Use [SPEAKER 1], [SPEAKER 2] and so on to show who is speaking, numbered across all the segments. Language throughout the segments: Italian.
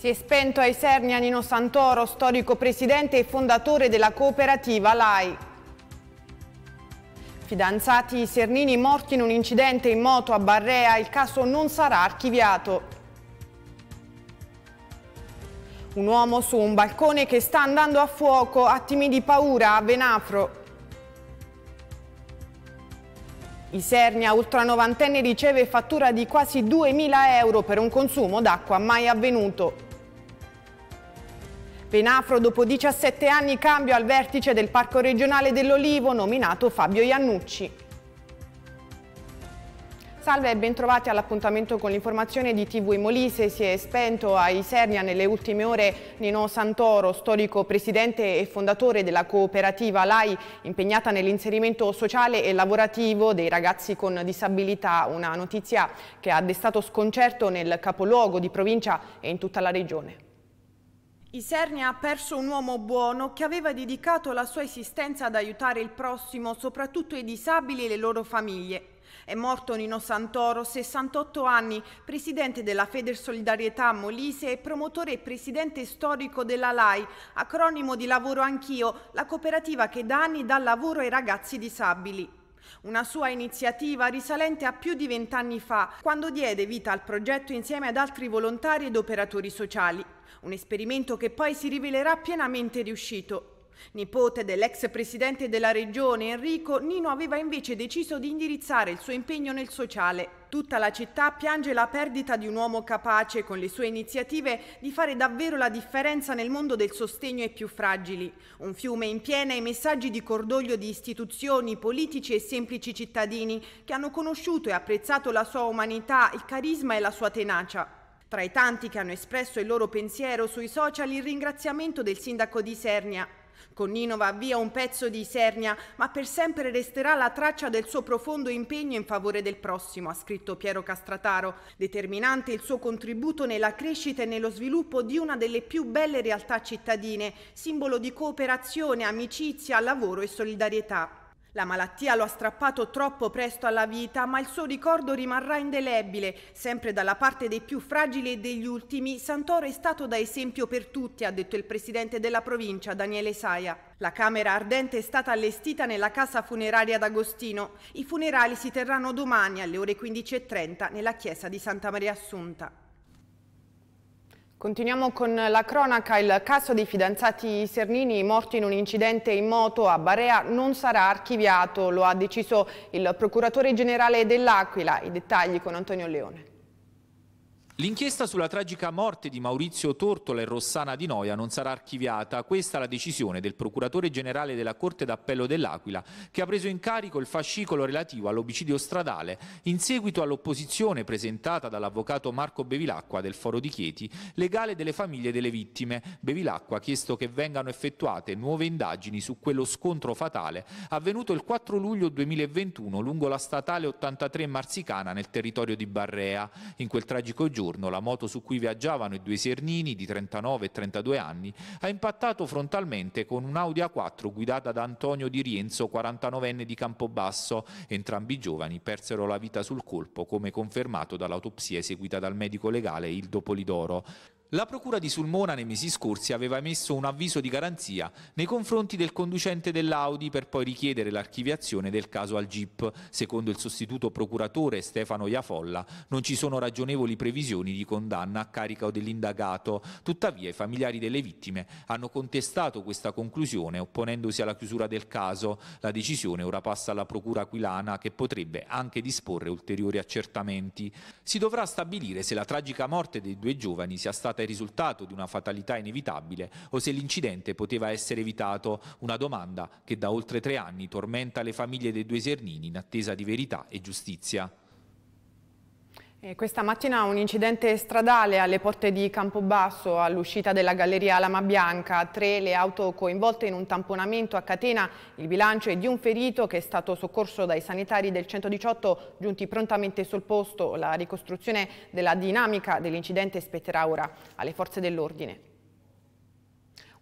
[SPEAKER 1] Si è spento ai Sernia Nino Santoro, storico presidente e fondatore della cooperativa LAI. Fidanzati Sernini morti in un incidente in moto a Barrea, il caso non sarà archiviato. Un uomo su un balcone che sta andando a fuoco, attimi di paura a Venafro. I ultra novantenne, riceve fattura di quasi 2.000 euro per un consumo d'acqua mai avvenuto. Penafro dopo 17 anni cambio al vertice del Parco regionale dell'Olivo nominato Fabio Iannucci. Salve e bentrovati all'appuntamento con l'informazione di TV Molise. Si è spento a Isernia nelle ultime ore Nino Santoro, storico presidente e fondatore della cooperativa LAI, impegnata nell'inserimento sociale e lavorativo dei ragazzi con disabilità. Una notizia che ha destato sconcerto nel capoluogo di provincia e in tutta la regione. Isernia ha perso un uomo buono che aveva dedicato la sua esistenza ad aiutare il prossimo, soprattutto i disabili e le loro famiglie. È morto Nino Santoro, 68 anni, presidente della Feder Solidarietà Molise e promotore e presidente storico della LAI, acronimo di Lavoro Anch'io, la cooperativa che da anni dà lavoro ai ragazzi disabili una sua iniziativa risalente a più di vent'anni fa, quando diede vita al progetto insieme ad altri volontari ed operatori sociali, un esperimento che poi si rivelerà pienamente riuscito Nipote dell'ex presidente della regione Enrico, Nino aveva invece deciso di indirizzare il suo impegno nel sociale. Tutta la città piange la perdita di un uomo capace, con le sue iniziative, di fare davvero la differenza nel mondo del sostegno ai più fragili. Un fiume in piena ai messaggi di cordoglio di istituzioni, politici e semplici cittadini che hanno conosciuto e apprezzato la sua umanità, il carisma e la sua tenacia. Tra i tanti che hanno espresso il loro pensiero sui social il ringraziamento del sindaco di Sernia, con Nino va via un pezzo di Isernia, ma per sempre resterà la traccia del suo profondo impegno in favore del prossimo, ha scritto Piero Castrataro, determinante il suo contributo nella crescita e nello sviluppo di una delle più belle realtà cittadine, simbolo di cooperazione, amicizia, lavoro e solidarietà. La malattia lo ha strappato troppo presto alla vita, ma il suo ricordo rimarrà indelebile. Sempre dalla parte dei più fragili e degli ultimi, Santoro è stato da esempio per tutti, ha detto il presidente della provincia, Daniele Saia. La camera ardente è stata allestita nella casa funeraria d'Agostino. I funerali si terranno domani alle ore 15.30 nella chiesa di Santa Maria Assunta. Continuiamo con la cronaca, il caso dei fidanzati Sernini morti in un incidente in moto a Barea non sarà archiviato, lo ha deciso il procuratore generale dell'Aquila, i dettagli con Antonio Leone.
[SPEAKER 2] L'inchiesta sulla tragica morte di Maurizio Tortola e Rossana Di Noia non sarà archiviata. Questa è la decisione del procuratore generale della Corte d'Appello dell'Aquila, che ha preso in carico il fascicolo relativo all'omicidio stradale in seguito all'opposizione presentata dall'avvocato Marco Bevilacqua del Foro di Chieti, legale delle famiglie delle vittime. Bevilacqua ha chiesto che vengano effettuate nuove indagini su quello scontro fatale avvenuto il 4 luglio 2021 lungo la statale 83 Marsicana nel territorio di Barrea. In quel tragico giorno giorno la moto su cui viaggiavano i due Siernini di 39 e 32 anni ha impattato frontalmente con un'Audi A4 guidata da Antonio Di Rienzo, 49enne di Campobasso. Entrambi i giovani persero la vita sul colpo, come confermato dall'autopsia eseguita dal medico legale Ildo Polidoro. La Procura di Sulmona nei mesi scorsi aveva emesso un avviso di garanzia nei confronti del conducente dell'Audi per poi richiedere l'archiviazione del caso al GIP. Secondo il sostituto procuratore Stefano Iafolla non ci sono ragionevoli previsioni di condanna a carico dell'indagato. Tuttavia i familiari delle vittime hanno contestato questa conclusione opponendosi alla chiusura del caso. La decisione ora passa alla Procura Aquilana che potrebbe anche disporre ulteriori accertamenti. Si dovrà stabilire se la tragica morte dei due giovani sia stata tratta il risultato di una fatalità inevitabile o se l'incidente poteva essere evitato, una domanda che da oltre tre anni tormenta le famiglie dei due Sernini in attesa di verità e giustizia
[SPEAKER 1] questa mattina un incidente stradale alle porte di Campobasso, all'uscita della galleria Lama Bianca, tre le auto coinvolte in un tamponamento a catena, il bilancio è di un ferito che è stato soccorso dai sanitari del 118 giunti prontamente sul posto. La ricostruzione della dinamica dell'incidente spetterà ora alle forze dell'ordine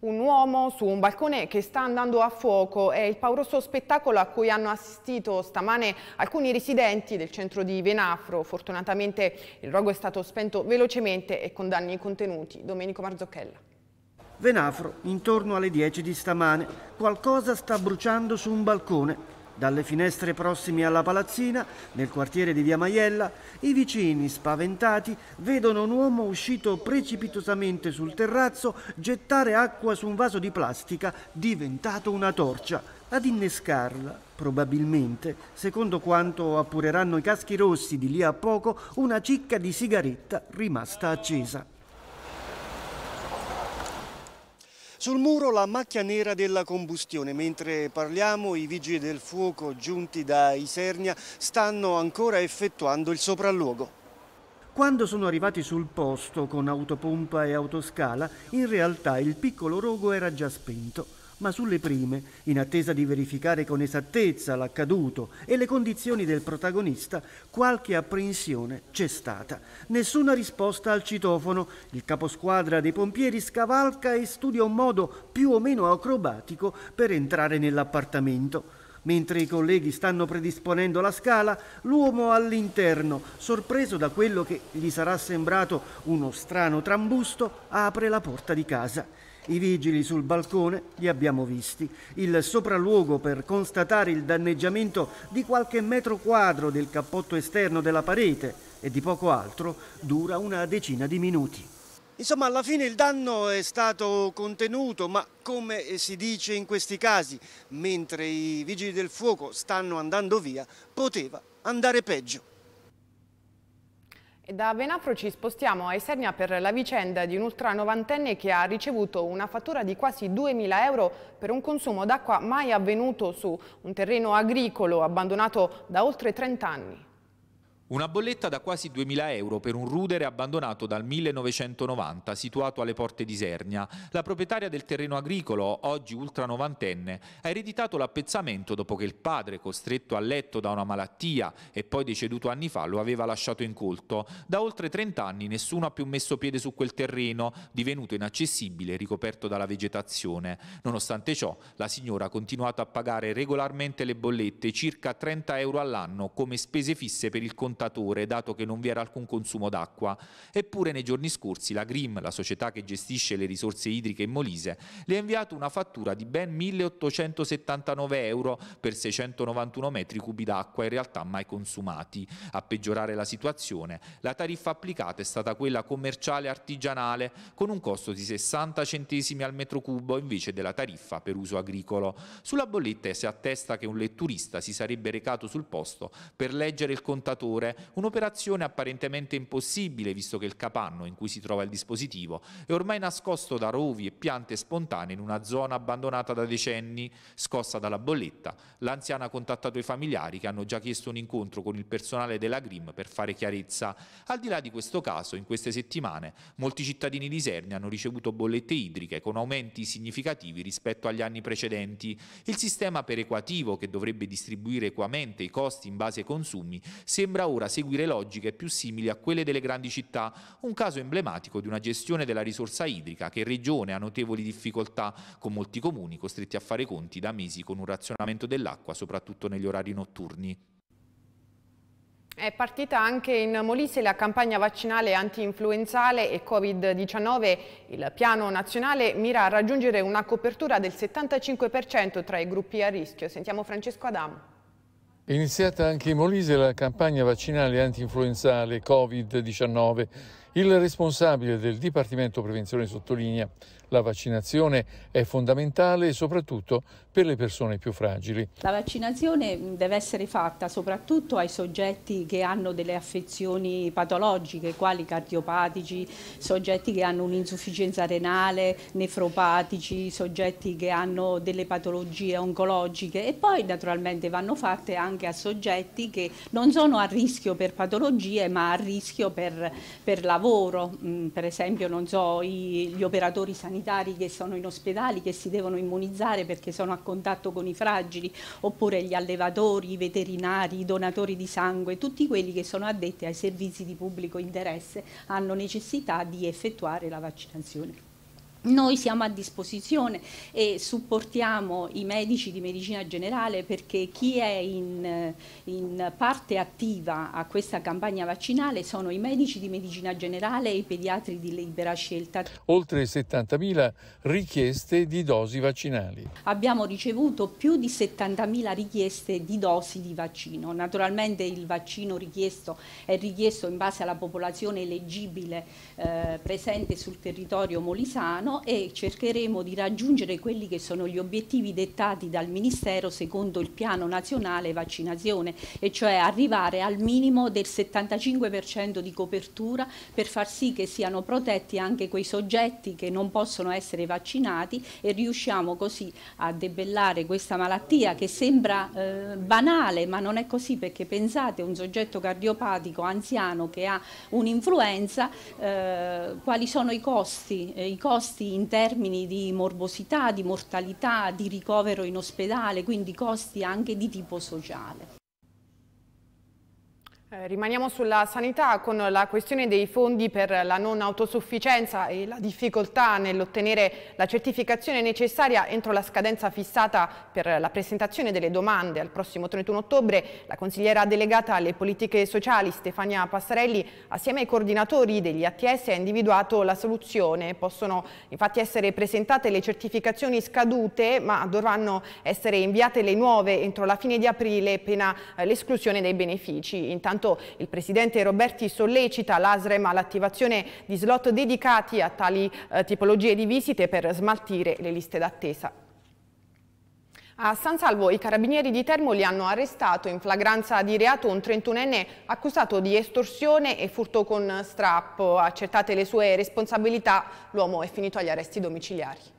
[SPEAKER 1] un uomo su un balcone che sta andando a fuoco. È il pauroso spettacolo a cui hanno assistito stamane alcuni residenti del centro di Venafro. Fortunatamente il rogo è stato spento velocemente e con danni contenuti. Domenico Marzocchella.
[SPEAKER 3] Venafro, intorno alle 10 di stamane, qualcosa sta bruciando su un balcone dalle finestre prossime alla palazzina, nel quartiere di Via Maiella, i vicini, spaventati, vedono un uomo uscito precipitosamente sul terrazzo gettare acqua su un vaso di plastica diventato una torcia, ad innescarla, probabilmente, secondo quanto appureranno i caschi rossi di lì a poco, una cicca di sigaretta rimasta accesa. Sul muro la macchia nera della combustione, mentre parliamo i vigili del fuoco giunti da Isernia stanno ancora effettuando il sopralluogo. Quando sono arrivati sul posto con autopompa e autoscala, in realtà il piccolo rogo era già spento ma sulle prime, in attesa di verificare con esattezza l'accaduto e le condizioni del protagonista, qualche apprensione c'è stata. Nessuna risposta al citofono. Il caposquadra dei pompieri scavalca e studia un modo più o meno acrobatico per entrare nell'appartamento. Mentre i colleghi stanno predisponendo la scala, l'uomo all'interno, sorpreso da quello che gli sarà sembrato uno strano trambusto, apre la porta di casa. I vigili sul balcone li abbiamo visti. Il sopralluogo per constatare il danneggiamento di qualche metro quadro del cappotto esterno della parete e di poco altro dura una decina di minuti. Insomma, alla fine il danno è stato contenuto, ma come si dice in questi casi, mentre i vigili del fuoco stanno andando via, poteva andare peggio.
[SPEAKER 1] Da Venafro ci spostiamo a Isernia per la vicenda di un ultranovantenne che ha ricevuto una fattura di quasi 2.000 euro per un consumo d'acqua mai avvenuto su un terreno agricolo abbandonato da oltre 30 anni.
[SPEAKER 2] Una bolletta da quasi 2.000 euro per un rudere abbandonato dal 1990, situato alle porte di Sernia. La proprietaria del terreno agricolo, oggi ultra novantenne, ha ereditato l'appezzamento dopo che il padre, costretto a letto da una malattia e poi deceduto anni fa, lo aveva lasciato incolto. Da oltre 30 anni nessuno ha più messo piede su quel terreno, divenuto inaccessibile e ricoperto dalla vegetazione. Nonostante ciò, la signora ha continuato a pagare regolarmente le bollette, circa 30 euro all'anno, come spese fisse per il contatto contatore, dato che non vi era alcun consumo d'acqua. Eppure nei giorni scorsi la Grim, la società che gestisce le risorse idriche in Molise, le ha inviato una fattura di ben 1.879 euro per 691 metri cubi d'acqua in realtà mai consumati. A peggiorare la situazione, la tariffa applicata è stata quella commerciale artigianale, con un costo di 60 centesimi al metro cubo invece della tariffa per uso agricolo. Sulla bolletta si attesta che un letturista si sarebbe recato sul posto per leggere il contatore ore, un'operazione apparentemente impossibile visto che il capanno in cui si trova il dispositivo è ormai nascosto da rovi e piante spontanee in una zona abbandonata da decenni. Scossa dalla bolletta, l'anziana ha contattato i familiari che hanno già chiesto un incontro con il personale della Grim per fare chiarezza. Al di là di questo caso, in queste settimane molti cittadini di Serni hanno ricevuto bollette idriche con aumenti significativi rispetto agli anni precedenti. Il sistema perequativo che dovrebbe distribuire equamente i costi in base ai consumi sembra ora ora seguire logiche più simili a quelle delle grandi città, un caso emblematico di una gestione della risorsa idrica che regione ha notevoli difficoltà, con molti comuni costretti a fare conti da mesi con un razionamento dell'acqua, soprattutto negli orari notturni.
[SPEAKER 1] È partita anche in Molise la campagna vaccinale anti-influenzale e Covid-19. Il piano nazionale mira a raggiungere una copertura del 75% tra i gruppi a rischio. Sentiamo Francesco
[SPEAKER 4] Adamo. È iniziata anche in Molise la campagna vaccinale anti-influenzale Covid-19 il responsabile del Dipartimento Prevenzione sottolinea la vaccinazione è fondamentale soprattutto per le persone più fragili.
[SPEAKER 5] La vaccinazione mm, deve essere fatta soprattutto ai soggetti che hanno delle affezioni patologiche, quali cardiopatici, soggetti che hanno un'insufficienza renale, nefropatici, soggetti che hanno delle patologie oncologiche e poi naturalmente vanno fatte anche a soggetti che non sono a rischio per patologie ma a rischio per, per lavoro lavoro, mm, per esempio non so, gli operatori sanitari che sono in ospedali che si devono immunizzare perché sono a contatto con i fragili, oppure gli allevatori, i veterinari, i donatori di sangue, tutti quelli che sono addetti ai servizi di pubblico interesse hanno necessità di effettuare la vaccinazione. Noi siamo a disposizione e supportiamo i medici di medicina generale perché chi è in, in, parte attiva a questa campagna vaccinale sono i medici di medicina generale e i pediatri di libera scelta.
[SPEAKER 4] Oltre 70.000 richieste di dosi vaccinali.
[SPEAKER 5] Abbiamo ricevuto più di 70.000 richieste di dosi di vaccino. Naturalmente il vaccino richiesto è richiesto in base alla popolazione eleggibile eh, presente sul territorio molisano piano e cercheremo di raggiungere quelli che sono gli obiettivi dettati dal Ministero secondo il piano nazionale vaccinazione e cioè arrivare al minimo del 75% di copertura per far sì che siano protetti anche quei soggetti che non possono essere vaccinati e riusciamo così a debellare questa malattia che sembra eh, banale ma non è così perché pensate un soggetto cardiopatico anziano che ha un'influenza eh, quali sono i costi? Eh, I costi costi in termini di morbosità, di mortalità, di ricovero in ospedale, quindi costi anche di tipo
[SPEAKER 1] sociale. Eh, rimaniamo sulla sanità con la questione dei fondi per la non autosufficienza e la difficoltà nell'ottenere la certificazione necessaria entro la scadenza fissata per la presentazione delle domande al prossimo 31 ottobre. La consigliera delegata alle politiche sociali Stefania Passarelli assieme ai coordinatori degli ATS ha individuato la soluzione. Possono infatti essere presentate le certificazioni scadute ma dovranno essere inviate le nuove entro la fine di aprile pena eh, l'esclusione dei benefici. Intanto Intanto il presidente Roberti sollecita l'ASREM all'attivazione di slot dedicati a tali eh, tipologie di visite per smaltire le liste d'attesa. A San Salvo i carabinieri di Termoli hanno arrestato in flagranza di reato un 31enne accusato di estorsione e furto con strappo. Accertate le sue responsabilità, l'uomo è finito agli arresti domiciliari.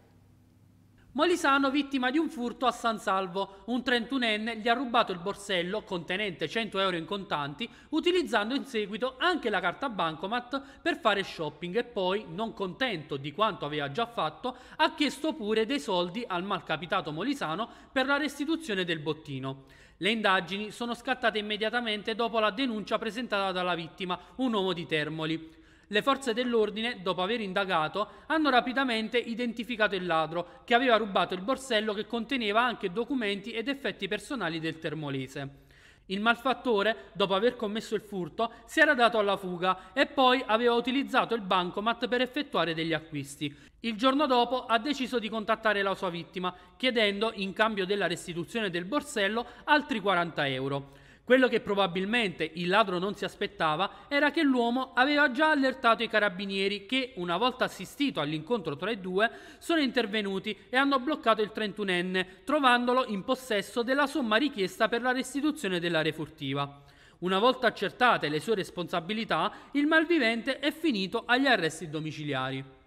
[SPEAKER 4] Molisano, vittima di un furto a San Salvo, un 31enne gli ha rubato il borsello contenente 100 euro in contanti, utilizzando in seguito anche la carta bancomat per fare shopping e poi, non contento di quanto aveva già fatto, ha chiesto pure dei soldi al malcapitato Molisano per la restituzione del bottino. Le indagini sono scattate immediatamente dopo la denuncia presentata dalla vittima, un uomo di Termoli. Le forze dell'ordine, dopo aver indagato, hanno rapidamente identificato il ladro, che aveva rubato il borsello che conteneva anche documenti ed effetti personali del termolese. Il malfattore, dopo aver commesso il furto, si era dato alla fuga e poi aveva utilizzato il bancomat per effettuare degli acquisti. Il giorno dopo ha deciso di contattare la sua vittima, chiedendo, in cambio della restituzione del borsello, altri 40 euro. Quello che probabilmente il ladro non si aspettava era che l'uomo aveva già allertato i carabinieri che, una volta assistito all'incontro tra i due, sono intervenuti e hanno bloccato il 31enne, trovandolo in possesso della somma richiesta per la restituzione dell'area furtiva. Una volta accertate le sue responsabilità, il malvivente è finito agli arresti domiciliari.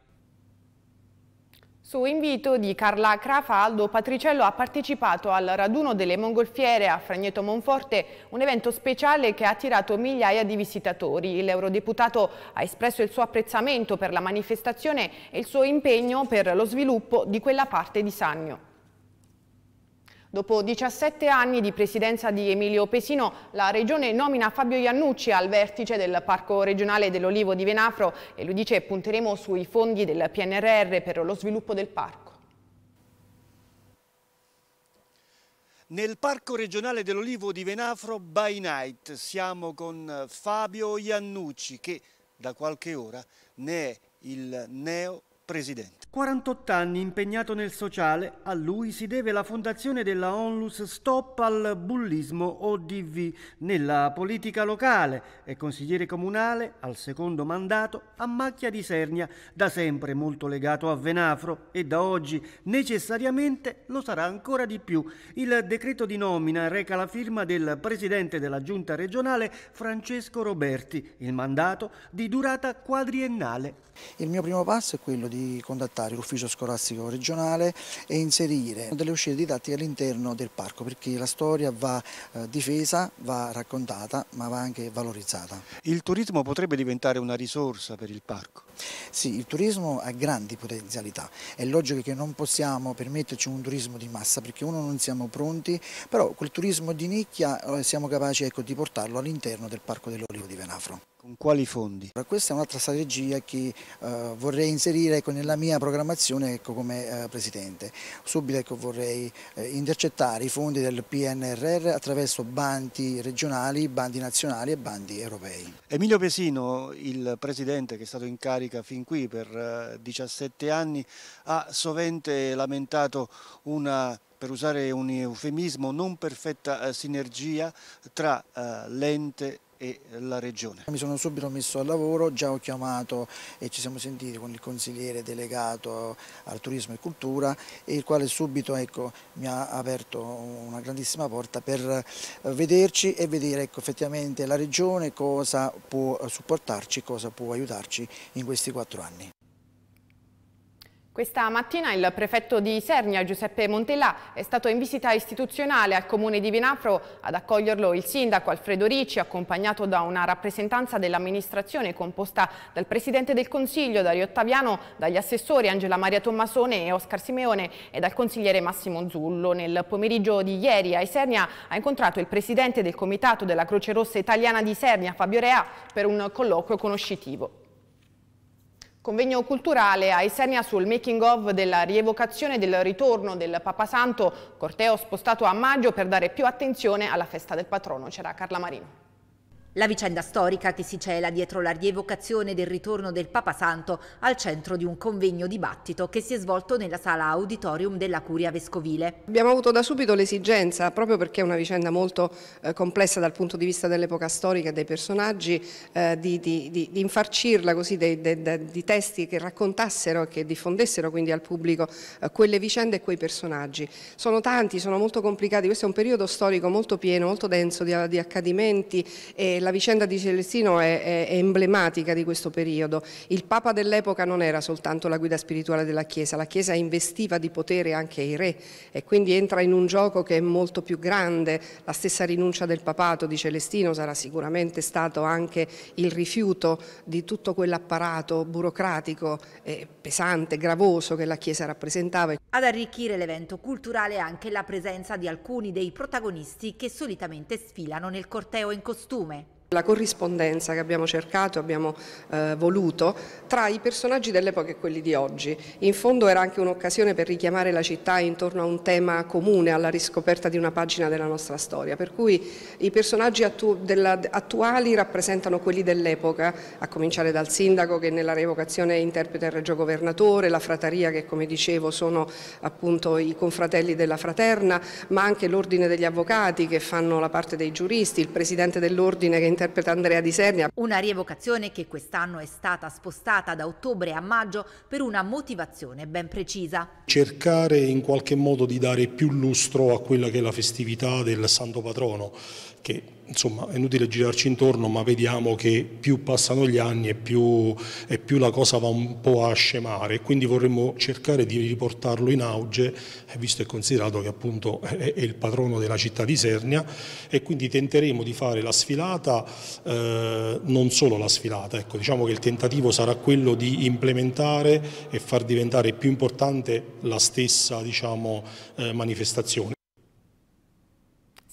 [SPEAKER 1] Su invito di Carla Crafaldo, Patriciello ha partecipato al raduno delle mongolfiere a Fragneto Monforte, un evento speciale che ha attirato migliaia di visitatori. L'eurodeputato ha espresso il suo apprezzamento per la manifestazione e il suo impegno per lo sviluppo di quella parte di Sannio. Dopo 17 anni di presidenza di Emilio Pesino, la Regione nomina Fabio Iannucci al vertice del Parco regionale dell'Olivo di Venafro e lui dice punteremo sui fondi del PNRR per lo sviluppo del parco.
[SPEAKER 3] Nel Parco regionale dell'Olivo di Venafro by night siamo con Fabio Iannucci che da qualche ora ne è il neo presidente. 48 anni impegnato nel sociale, a lui si deve la fondazione della Onlus Stop al Bullismo ODV nella politica locale è consigliere comunale al secondo mandato a Macchia di Sernia, da sempre molto legato a Venafro e da oggi necessariamente lo sarà ancora di più. Il decreto di nomina reca la firma del presidente della giunta regionale Francesco Roberti, il mandato di durata quadriennale. Il mio primo passo è quello di di contattare l'ufficio scolastico
[SPEAKER 6] regionale e inserire delle uscite didattiche all'interno del parco perché la storia va eh, difesa, va raccontata ma va anche valorizzata.
[SPEAKER 3] Il turismo potrebbe diventare una risorsa per il parco?
[SPEAKER 6] Sì, il turismo ha grandi potenzialità, è logico che non possiamo permetterci un turismo di massa perché uno non siamo pronti, però quel turismo di nicchia eh, siamo capaci ecco, di portarlo all'interno del Parco dell'Olivo di Venafro. Con quali fondi? Questa è un'altra strategia che eh, vorrei inserire ecco, nella mia programmazione ecco, come eh, Presidente. Subito ecco, vorrei eh, intercettare i fondi del PNRR
[SPEAKER 3] attraverso bandi regionali, bandi nazionali e bandi europei. Emilio Pesino, il Presidente che è stato in carica fin qui per 17 eh, anni, ha sovente lamentato una per usare un eufemismo, non perfetta eh, sinergia tra eh, l'ente e eh, la Regione. Mi sono subito messo al
[SPEAKER 6] lavoro, già ho chiamato e ci siamo sentiti con il consigliere delegato al turismo e cultura, il quale subito ecco, mi ha aperto una grandissima porta per eh, vederci e vedere ecco, effettivamente la Regione cosa può supportarci, cosa può aiutarci in questi quattro anni.
[SPEAKER 1] Questa mattina il prefetto di Isernia, Giuseppe Montellà, è stato in visita istituzionale al comune di Vinafro. Ad accoglierlo il sindaco Alfredo Ricci, accompagnato da una rappresentanza dell'amministrazione composta dal presidente del consiglio Dario Ottaviano, dagli assessori Angela Maria Tommasone e Oscar Simeone e dal consigliere Massimo Zullo. Nel pomeriggio di ieri a Isernia ha incontrato il presidente del comitato della Croce Rossa Italiana di Isernia, Fabio Rea, per un colloquio conoscitivo. Convegno culturale a Isenia sul making of della rievocazione del ritorno del Papa Santo, corteo spostato a maggio per dare più attenzione
[SPEAKER 7] alla festa del patrono. C'era Carla Marino. La vicenda storica che si cela dietro la rievocazione del ritorno del Papa Santo al centro di un convegno dibattito che si è svolto nella sala auditorium della Curia Vescovile. Abbiamo avuto da subito l'esigenza, proprio perché è una vicenda molto eh, complessa dal punto di vista dell'epoca storica e dei personaggi, eh, di, di, di, di, infarcirla così dei, dei, dei, di testi che raccontassero e che diffondessero quindi al pubblico eh, quelle vicende e quei personaggi. Sono tanti, sono molto complicati, questo è un periodo storico molto pieno, molto denso di, accadimenti e la vicenda di Celestino è, è, emblematica di questo periodo. Il Papa dell'epoca non era soltanto la guida spirituale della Chiesa, la Chiesa investiva di potere anche i re e quindi entra in un gioco che è molto più grande. La stessa rinuncia del papato di Celestino sarà sicuramente stato anche il rifiuto di tutto quell'apparato burocratico eh, pesante, gravoso che la Chiesa rappresentava. Ad arricchire l'evento culturale anche la presenza di alcuni dei protagonisti che solitamente sfilano nel corteo in costume. La corrispondenza che abbiamo cercato, abbiamo eh, voluto, tra i personaggi dell'epoca e quelli di oggi. In fondo era anche un'occasione per richiamare la città intorno a un tema comune, alla riscoperta di una pagina della nostra storia, per cui i personaggi attu della, attuali rappresentano quelli dell'epoca, a cominciare dal sindaco che nella revocazione interpreta il regio governatore, la frataria che come dicevo sono appunto i confratelli della fraterna, ma anche l'ordine degli avvocati che fanno la parte dei giuristi, il presidente dell'ordine che interpreta interpreta Andrea Di Sernia. Una rievocazione che quest'anno è stata spostata da ottobre a maggio per una motivazione ben precisa.
[SPEAKER 5] Cercare in qualche modo di dare più lustro a quella che è la festività del Santo Patrono, che insomma è inutile girarci intorno ma vediamo che più passano gli anni e più, e più, la cosa va un po' a scemare quindi vorremmo cercare di riportarlo in auge eh, visto e considerato che appunto è, il patrono della città di Sernia e quindi tenteremo di fare la sfilata eh, non solo la sfilata ecco, diciamo che il tentativo sarà quello di implementare e far diventare più importante la stessa diciamo, eh, manifestazione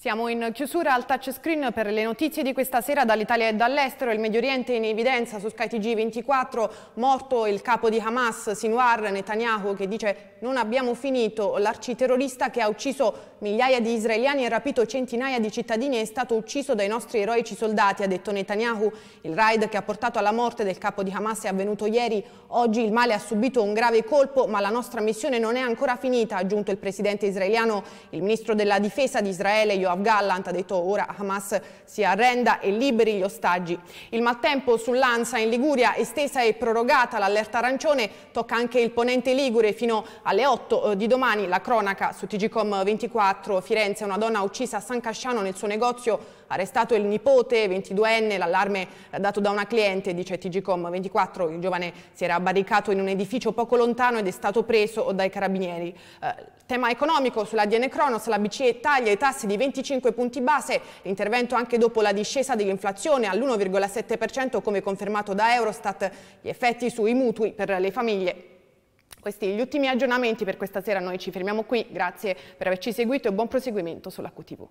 [SPEAKER 1] siamo in chiusura al touchscreen per le notizie di questa sera dall'Italia e dall'estero. Il Medio Oriente in evidenza su Sky skytg 24 morto il capo di Hamas, Sinwar Netanyahu, che dice non abbiamo finito. L'arciterrorista che ha ucciso migliaia di israeliani e rapito centinaia di cittadini è stato ucciso dai nostri eroici soldati, ha detto Netanyahu. Il raid che ha portato alla morte del capo di Hamas è avvenuto ieri. Oggi il male ha subito un grave colpo, ma la nostra missione non è ancora finita, ha aggiunto il presidente israeliano. Il ministro della difesa di Israele, Yoav Yoav Gallant ha detto ora Hamas si arrenda e liberi gli ostaggi. Il maltempo sull'Ansa in Liguria estesa e prorogata l'allerta arancione, tocca anche il ponente Ligure fino alle 8 eh, di domani. La cronaca su TGCOM 24 Firenze, una donna uccisa a San Casciano nel suo negozio arrestato il nipote 22enne, l'allarme dato da una cliente, dice TGCOM24, il giovane si era barricato in un edificio poco lontano ed è stato preso dai carabinieri. Eh, tema economico sulla DN Cronos, la BCE taglia i tassi di 25 punti base, intervento anche dopo la discesa dell'inflazione all'1,7% come confermato da Eurostat, gli effetti sui mutui per le famiglie. Questi gli ultimi aggiornamenti per questa sera, noi ci fermiamo qui, grazie per averci seguito e buon proseguimento sulla QTV.